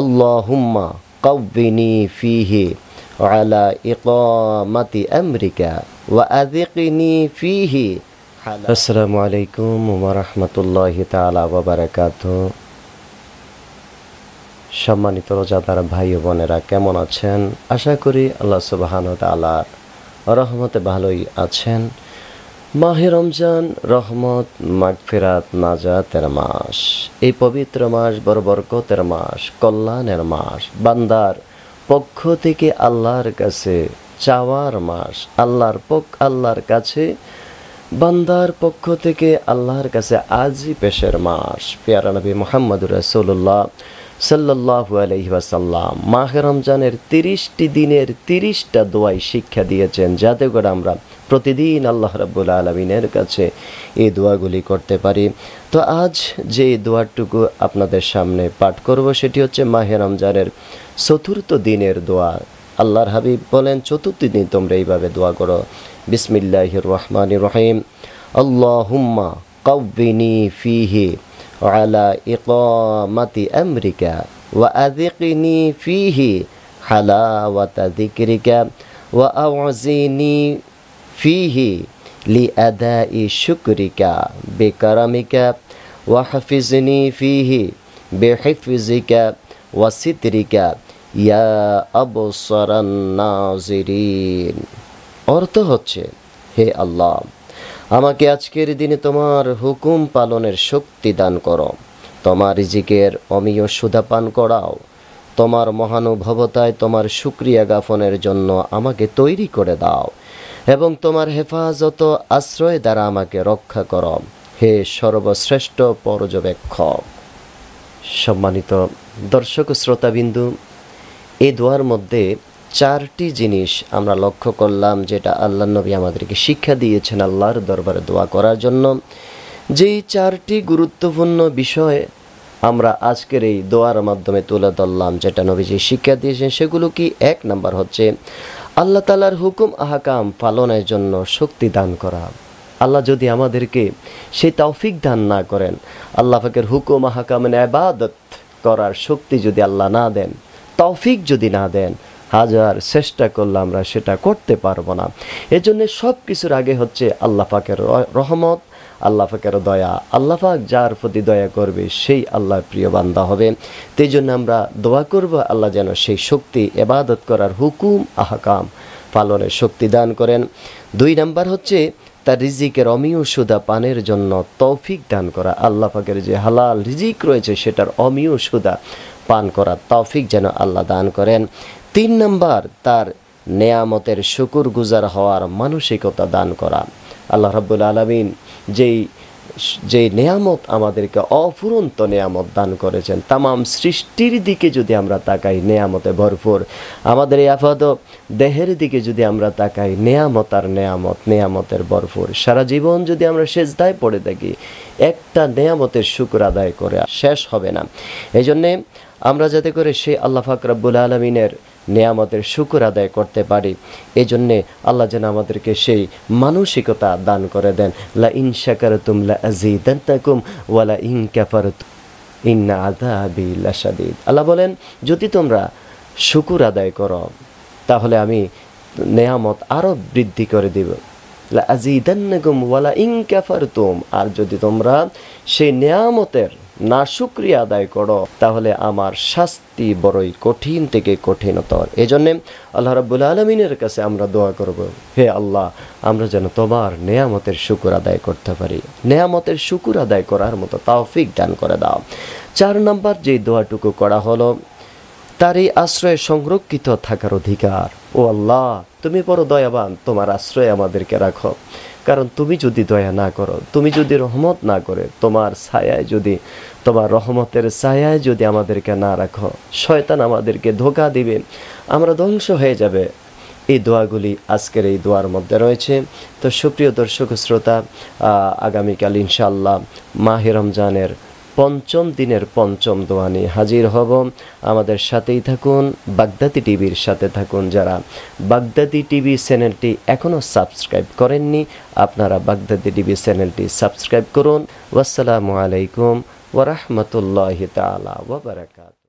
আল্লাহুম্মা কাউবিনি ফিহি আলা ইকামাতি আমেরিকা ওয়া আযিকনি ফিহি আসসালামু আলাইকুম ওয়া রাহমাতুল্লাহি তাআলা ওয়া বারাকাতুহু সম্মানিত রোজাদার ভাই ও বোনেরা কেমন আছেন আশা করি আল্লাহ সুবহান তাআলার রহমতে ভালোই আছেন মাহে রমজান রহমত মাগফেরাত তের মাস এই পবিত্র মাস বড় বরকতের মাস কল্যাণের মাস বান্দার পক্ষ থেকে আল্লাহর কাছে চাওয়ার মাস আল্লাহর পক্ষ আল্লাহর কাছে বান্দার পক্ষ থেকে আল্লাহর কাছে আজি পেশের মাস পেয়ারা নবী মোহাম্মদুর রসুল্লাহ সাল্লাহ আলহিবাসাল্লাম মাহে রমজানের তিরিশটি দিনের তিরিশটা দোয়াই শিক্ষা দিয়েছেন যাতে করে আমরা প্রতিদিন আল্লাহ রাব্বুল আলমিনের কাছে এই দোয়াগুলি করতে পারি তো আজ যে দোয়াটুকু আপনাদের সামনে পাঠ করব সেটি হচ্ছে মাহে রমজানের চতুর্থ দিনের দোয়া আল্লাহর হাবিব বলেন চতুর্থ দিন তোমরা এইভাবে দোয়া করো বিসমিল্লাহ রহমান রহিম আল্লাহ হুম্মা কাউবিনী ফিহি على إقامة أمرك وأذقني فيه حلاوة ذكرك وأعزني فيه لأداء شكرك بكرمك وحفظني فيه بحفظك وسترك يا أبصر الناظرين অর্থ হচ্ছে হে আমাকে আজকের দিনে তোমার হুকুম পালনের শক্তি দান করো তোমার রিজিকের অমীয় সুধা পান করাও তোমার মহানুভবতায় তোমার সুক্রিয়া জ্ঞাপনের জন্য আমাকে তৈরি করে দাও এবং তোমার হেফাজত আশ্রয় দ্বারা আমাকে রক্ষা কর হে সর্বশ্রেষ্ঠ পর্যবেক্ষক সম্মানিত দর্শক শ্রোতাবিন্দু এ দোয়ার মধ্যে চারটি জিনিস আমরা লক্ষ্য করলাম যেটা আল্লাহ নবী আমাদেরকে শিক্ষা দিয়েছেন আল্লাহর দরবারে দোয়া করার জন্য যেই চারটি গুরুত্বপূর্ণ বিষয় আমরা আজকের এই দোয়ার মাধ্যমে তুলে ধরলাম যেটা নবীজি শিক্ষা দিয়েছেন সেগুলো কি এক নাম্বার হচ্ছে আল্লাহ তালার হুকুম আহাকাম পালনের জন্য শক্তি দান করা আল্লাহ যদি আমাদেরকে সেই তৌফিক দান না করেন আল্লাহ ফাকের হুকুম আহাকাম আবাদত করার শক্তি যদি আল্লাহ না দেন তৌফিক যদি না দেন হাজার চেষ্টা করলে আমরা সেটা করতে পারবো না এজন্য সব কিছুর আগে হচ্ছে আল্লাহ পাকের রহমত আল্লাহ পাকের দয়া আল্লাহ পাক যার প্রতি দয়া করবে সেই আল্লাহর প্রিয় বান্দা হবে তাই জন্য আমরা দোয়া করব আল্লাহ যেন সেই শক্তি এবাদত করার হুকুম আহকাম পালনের শক্তি দান করেন দুই নাম্বার হচ্ছে তার রিজিকের অমীয় সুদা পানের জন্য তৌফিক দান করা আল্লাহ পাকের যে হালাল রিজিক রয়েছে সেটার অমীয় সুদা পান করার তৌফিক যেন আল্লাহ দান করেন তিন নম্বর তার নেয়ামতের শুকুর গুজার হওয়ার মানসিকতা দান করা আল্লাহ রাবুল আলমিন যেই যে নেয়ামত আমাদেরকে অফুরন্ত নেয়ামত দান করেছেন তামাম সৃষ্টির দিকে যদি আমরা তাকাই নেয়ামতে ভরপুর আমাদের এই আপাত দেহের দিকে যদি আমরা তাকাই নেয়ামত আর নেয়ামত নেয়ামতের ভরপুর সারা জীবন যদি আমরা সেজদায় পড়ে থাকি একটা নেয়ামতের শুক্র আদায় করে শেষ হবে না এই জন্যে আমরা যাতে করে সেই আল্লাহ ফাকরাবুল আলমিনের নেয়ামতের শুকুর আদায় করতে পারি এই জন্যে আল্লাহ যেন আমাদেরকে সেই মানসিকতা দান করে দেন লা ইন শাকারতুম লা তাকুম ওয়ালা ইন ক্যাফারত ইন আদাবি লাসাদিদ আল্লাহ বলেন যদি তোমরা শুকুর আদায় করো তাহলে আমি নেয়ামত আরও বৃদ্ধি করে দেব লা আজিদান্নাকুম ওয়ালা ইন তুম আর যদি তোমরা সেই নেয়ামতের না শুক্রিয়া আদায় করো তাহলে আমার শাস্তি বড়ই কঠিন থেকে কঠিনতর এজন্যে আল্লাহ রাবুল আলমিনের কাছে আমরা দোয়া করব হে আল্লাহ আমরা যেন তোমার নেয়ামতের শুকুর আদায় করতে পারি নেয়ামতের শুকুর আদায় করার মতো তাওফিক দান করে দাও চার নাম্বার যে দোয়াটুকু করা হলো তার এই আশ্রয়ে সংরক্ষিত থাকার অধিকার ও আল্লাহ তুমি বড় দয়াবান তোমার আশ্রয় আমাদেরকে রাখো কারণ তুমি যদি দয়া না করো তুমি যদি রহমত না করে তোমার ছায়ায় যদি তোমার রহমতের ছায়ায় যদি আমাদেরকে না রাখো শয়তান আমাদেরকে ধোকা দিবে আমরা ধ্বংস হয়ে যাবে এই দোয়াগুলি আজকের এই দোয়ার মধ্যে রয়েছে তো সুপ্রিয় দর্শক শ্রোতা আগামীকাল ইনশাল্লাহ মাহে রমজানের পঞ্চম দিনের পঞ্চম দোয়ানি হাজির হব আমাদের সাথেই থাকুন বাগদাদি টিভির সাথে থাকুন যারা বাগদাদি টিভি চ্যানেলটি এখনও সাবস্ক্রাইব করেননি আপনারা বাগদাদি টিভি চ্যানেলটি সাবস্ক্রাইব করুন ওয়াসালামু আলাইকুম ওরহমতুল্লাহ তালা ওবরাকাত